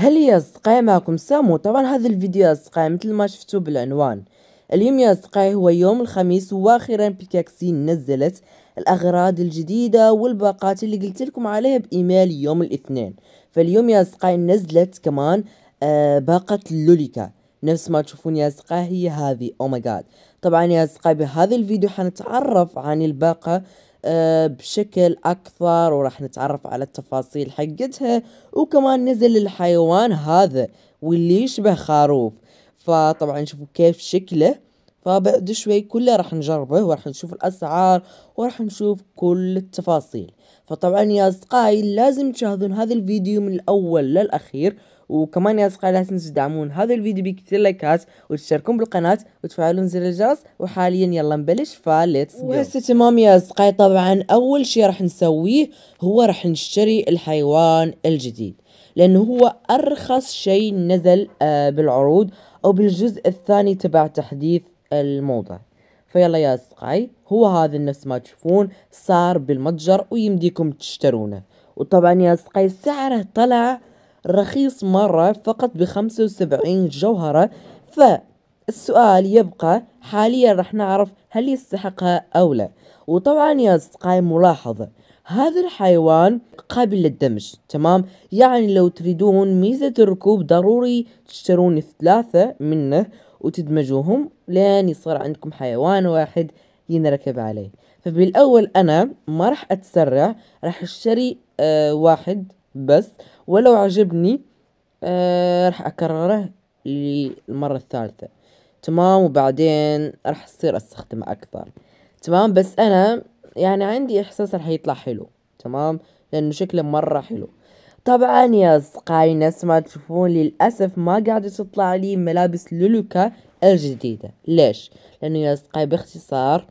هل هي أصدقائي معكم سامو طبعا هذا الفيديو يا أصدقائي مثل ما شفتوا بالعنوان اليوم يا أصدقائي هو يوم الخميس وأخيرا بيكاكسي نزلت الأغراض الجديدة والباقات اللي قلت لكم عليها بإيميل يوم الاثنين فاليوم يا أصدقائي نزلت كمان آه باقة لوليكا نفس ما تشوفون يا اصدقاء هي هذه او ماي جاد طبعا يا اصدقاء بهذا الفيديو حنتعرف عن الباقة آه، بشكل اكثر وراح نتعرف على التفاصيل حقتها وكمان نزل الحيوان هذا واللي يشبه خروف فطبعا شوفوا كيف شكله فبعد شوي كله راح نجربه وراح نشوف الأسعار وراح نشوف كل التفاصيل فطبعا يا أصدقائي لازم تشاهدون هذا الفيديو من الأول للأخير وكمان يا اصدقائي لا تنسوا تدعمون هذا الفيديو بكثير لايكات وتشتركون بالقناه وتفعلون زر الجرس وحاليا يلا نبلش فليتس جو وهسه تمام يا اصدقائي طبعا اول شيء راح نسويه هو راح نشتري الحيوان الجديد لانه هو ارخص شيء نزل آه بالعروض او بالجزء الثاني تبع تحديث الموضة فيلا يا اصدقائي هو هذا نفس ما تشوفون صار بالمتجر ويمديكم تشترونه وطبعا يا اصدقائي سعره طلع رخيص مرة فقط بخمسة وسبعين جوهرة فالسؤال يبقى حاليا راح نعرف هل يستحقها أو لا وطبعا يا أصدقائي ملاحظة هذا الحيوان قابل للدمج تمام يعني لو تريدون ميزة الركوب ضروري تشترون ثلاثة منه وتدمجوهم لين يصير عندكم حيوان واحد ينركب عليه فبالأول أنا ما راح أتسرع راح أشتري آه واحد بس ولو عجبني آه راح اكرره للمرة الثالثة تمام وبعدين راح اصير استخدمه اكثر تمام بس انا يعني عندي احساس راح يطلع حلو تمام لانه شكله مرة حلو طبعا يا اصدقائي ناس ما تشوفون للأسف ما قاعدة تطلع لي ملابس لولوكا الجديدة ليش؟ لأنه يا اصدقائي باختصار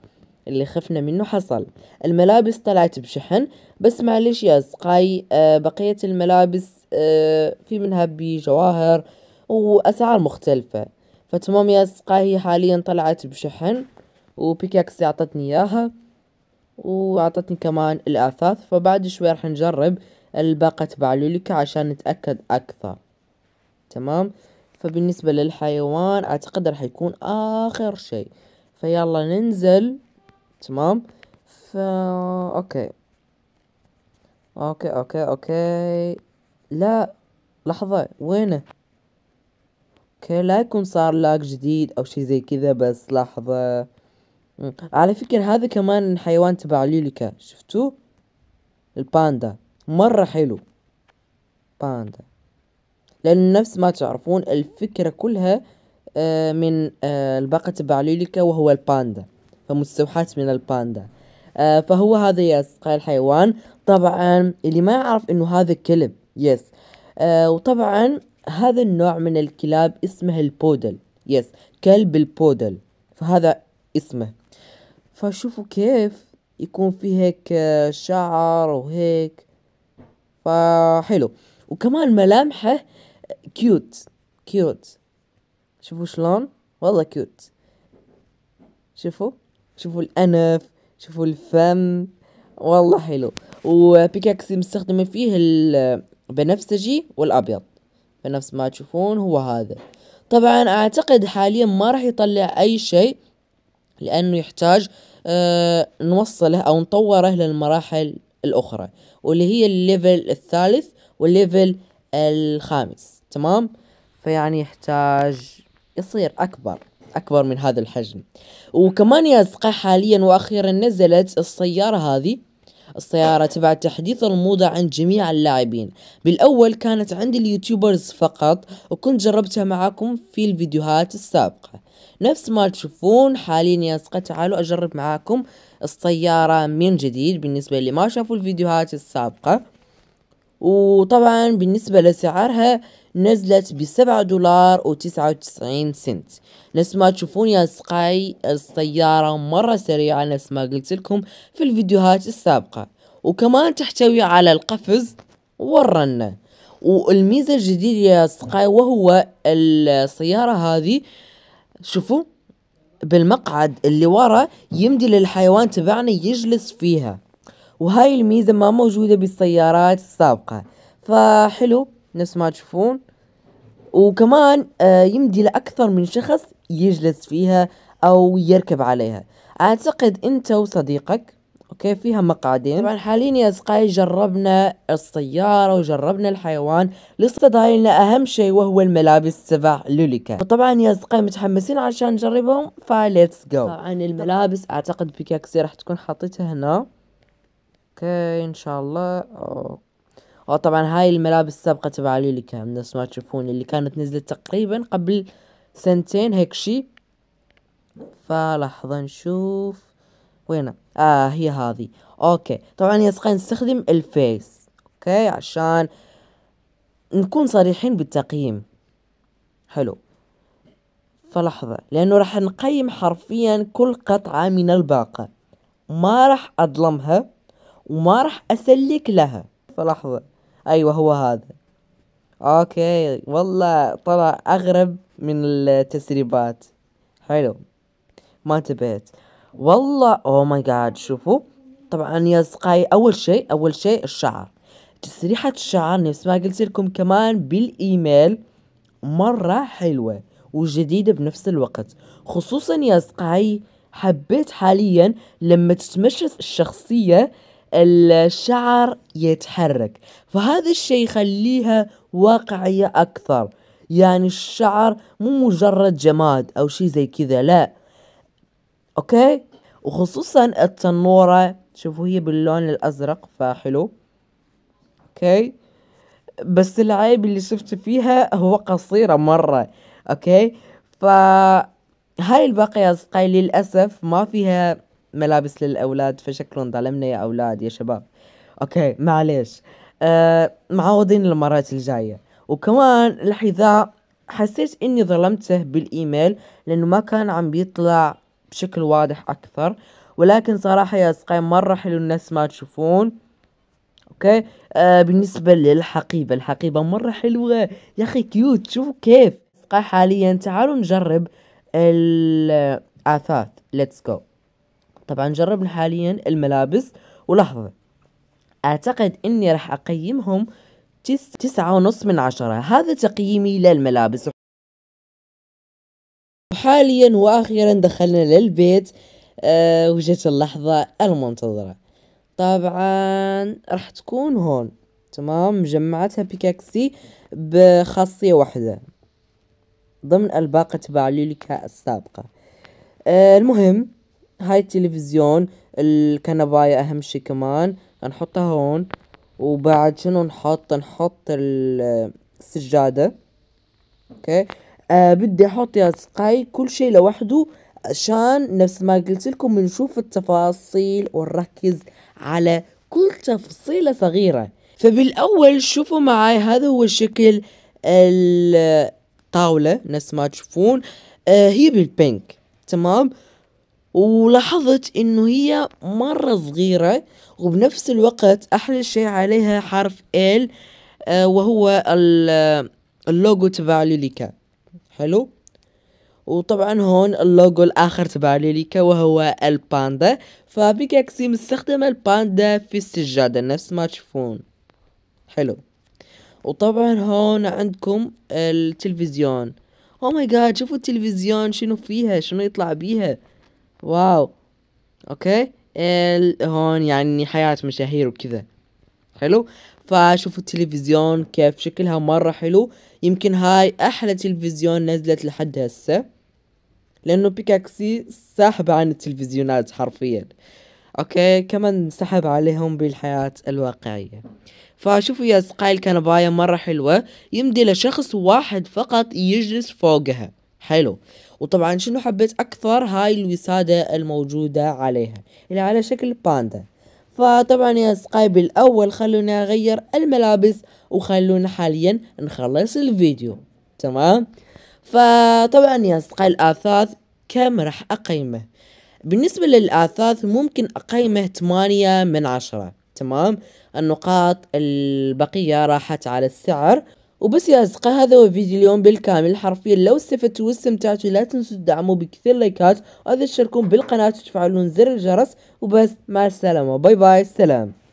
اللي خفنا منه حصل الملابس طلعت بشحن بس معلش يا سقاي آه بقية الملابس آه في منها بجواهر وأسعار مختلفة فتمام يا سقاي هي حاليا طلعت بشحن وبيكاكسي أعطتني إياها وأعطتني كمان الأثاث فبعد شوي راح نجرب الباقة تبع لوليكا عشان نتأكد أكثر تمام فبالنسبة للحيوان أعتقد راح يكون آخر شيء فيلا ننزل تمام فا اوكي اوكي اوكي اوكي لا لحظة وينه اوكي لا يكون صار لاج جديد او شي زي كذا بس لحظة على فكرة هذا كمان حيوان تبع ليليكا شفتوه الباندا مرة حلو باندا لأن نفس ما تعرفون الفكرة كلها آه، من آه، الباقة تبع ليليكا وهو الباندا فمستوحاة من الباندا آه فهو هذا يس قال الحيوان طبعا اللي ما يعرف انه هذا كلب يس آه وطبعا هذا النوع من الكلاب اسمه البودل يس كلب البودل فهذا اسمه فشوفوا كيف يكون في هيك آه، شعر وهيك فحلو وكمان ملامحه كيوت كيوت شوفوا شلون والله كيوت شوفوا شوفوا الانف شوفوا الفم والله حلو وبيكاكسي مستخدمة فيه البنفسجي والابيض فنفس ما تشوفون هو هذا طبعا اعتقد حاليا ما راح يطلع اي شيء لانه يحتاج آه، نوصله او نطوره للمراحل الاخرى واللي هي الليفل الثالث والليفل الخامس تمام فيعني يحتاج يصير اكبر أكبر من هذا الحجم وكمان يا أصدقائي حاليا وأخيرا نزلت السيارة هذه السيارة تبع تحديث الموضة عند جميع اللاعبين بالأول كانت عند اليوتيوبرز فقط وكنت جربتها معاكم في الفيديوهات السابقة نفس ما تشوفون حاليا يا أصدقائي تعالوا أجرب معاكم السيارة من جديد بالنسبة اللي ما شافوا الفيديوهات السابقة وطبعا بالنسبة لسعرها نزلت بسبعة دولار وتسعة وتسعين سنت نفس ما تشوفون يا سقاي السيارة مرة سريعة نفس ما قلت لكم في الفيديوهات السابقة وكمان تحتوي على القفز والرنة والميزة الجديدة يا سقاي وهو السيارة هذه شوفوا بالمقعد اللي ورا يمدي للحيوان تبعنا يجلس فيها وهاي الميزة ما موجودة بالسيارات السابقة فحلو نفس ما تشوفون وكمان آه، يمدي لأكثر من شخص يجلس فيها أو يركب عليها أعتقد أنت وصديقك اوكي فيها مقعدين طبعا حاليا يا اصدقائي جربنا السياره وجربنا الحيوان لسه ضايلنا اهم شيء وهو الملابس تبع لوليكا وطبعا يا اصدقائي متحمسين عشان نجربهم فليتس جو طبعا الملابس اعتقد بكاكسي راح تكون حاطتها هنا اوكي ان شاء الله او طبعا هاي الملابس السابقة تبع كان نفس ما تشوفون اللي كانت نزلت تقريبا قبل سنتين هيك شي فلحظة نشوف وينها اه هي هذه اوكي طبعا يا اصدقائي نستخدم الفيس اوكي عشان نكون صريحين بالتقييم حلو فلحظة لأنه راح نقيم حرفيا كل قطعة من الباقة ما راح أظلمها وما راح اسلك لها فلحظة ايوه هو هذا اوكي والله طلع اغرب من التسريبات حلو ما انتبهت والله او ماي جاد شوفوا طبعا يا سقاي اول شيء اول شيء الشعر تسريحة الشعر نفس ما قلت لكم كمان بالايميل مرة حلوة وجديدة بنفس الوقت خصوصا يا سقاي حبيت حاليا لما تتمشى الشخصية الشعر يتحرك فهذا الشيء يخليها واقعية أكثر يعني الشعر مو مجرد جماد أو شي زي كذا لا أوكي وخصوصا التنورة شوفوا هي باللون الأزرق فحلو أوكي بس العيب اللي شفت فيها هو قصيرة مرة أوكي فهاي الباقية أصدقائي للأسف ما فيها ملابس للاولاد فشكلهم ظلمنا يا اولاد يا شباب اوكي معليش أه معوضين المرات الجايه وكمان الحذاء حسيت اني ظلمته بالايميل لانه ما كان عم بيطلع بشكل واضح اكثر ولكن صراحة يا سقاي مرة حلو الناس ما تشوفون اوكي آه بالنسبة للحقيبة الحقيبة مرة حلوة يا اخي كيوت شوفوا كيف حاليا تعالوا نجرب الاثاث ليتس جو طبعا جربنا حاليا الملابس ولحظة أعتقد أني راح أقيمهم تس تسعة ونص من عشرة هذا تقييمي للملابس وحاليا وأخيرا دخلنا للبيت أه وجت اللحظة المنتظرة طبعا راح تكون هون تمام جمعتها بيكاكسي بخاصية واحدة ضمن الباقة تبع السابقة أه المهم هاي التلفزيون الكنباية اهم شي كمان نحطها هون وبعد شنو نحط نحط السجادة اوكي آه بدي احط يا سقاي كل شي لوحده عشان نفس ما قلت لكم نشوف التفاصيل ونركز على كل تفصيلة صغيرة فبالاول شوفوا معي هذا هو شكل الطاولة نفس ما تشوفون آه هي بالبينك تمام ولاحظت انه هي مرة صغيرة وبنفس الوقت احلى شيء عليها حرف آه، ال وهو اللوجو تبع ليليكا حلو وطبعا هون اللوجو الاخر تبع ليليكا وهو الباندا فبيكاكسي مستخدم الباندا في السجادة نفس ما تشوفون حلو وطبعا هون عندكم التلفزيون او ماي جاد شوفوا التلفزيون شنو فيها شنو يطلع بيها واو اوكي هون يعني حياة مشاهير وكذا حلو فشوفوا التلفزيون كيف شكلها مرة حلو يمكن هاي أحلى تلفزيون نزلت لحد هسه لأنه بيكاكسي ساحبة عن التلفزيونات حرفيا أوكي كمان سحب عليهم بالحياة الواقعية فشوفوا يا سقاي الكنباية مرة حلوة يمدي لشخص واحد فقط يجلس فوقها حلو وطبعا شنو حبيت أكثر هاي الوسادة الموجودة عليها اللي على شكل باندا فطبعا يا سقايب الأول خلونا أغير الملابس وخلونا حاليا نخلص الفيديو تمام فطبعا يا سقايب الآثاث كم راح أقيمه بالنسبة للآثاث ممكن أقيمه 8 من عشرة تمام النقاط البقية راحت على السعر وبس يا أصدقاء هذا هو فيديو اليوم بالكامل حرفيا لو استفدتوا واستمتعتوا لا تنسوا تدعموا بكثير لايكات وإذا تشتركون بالقناة وتفعلون زر الجرس وبس مع السلامة باي باي سلام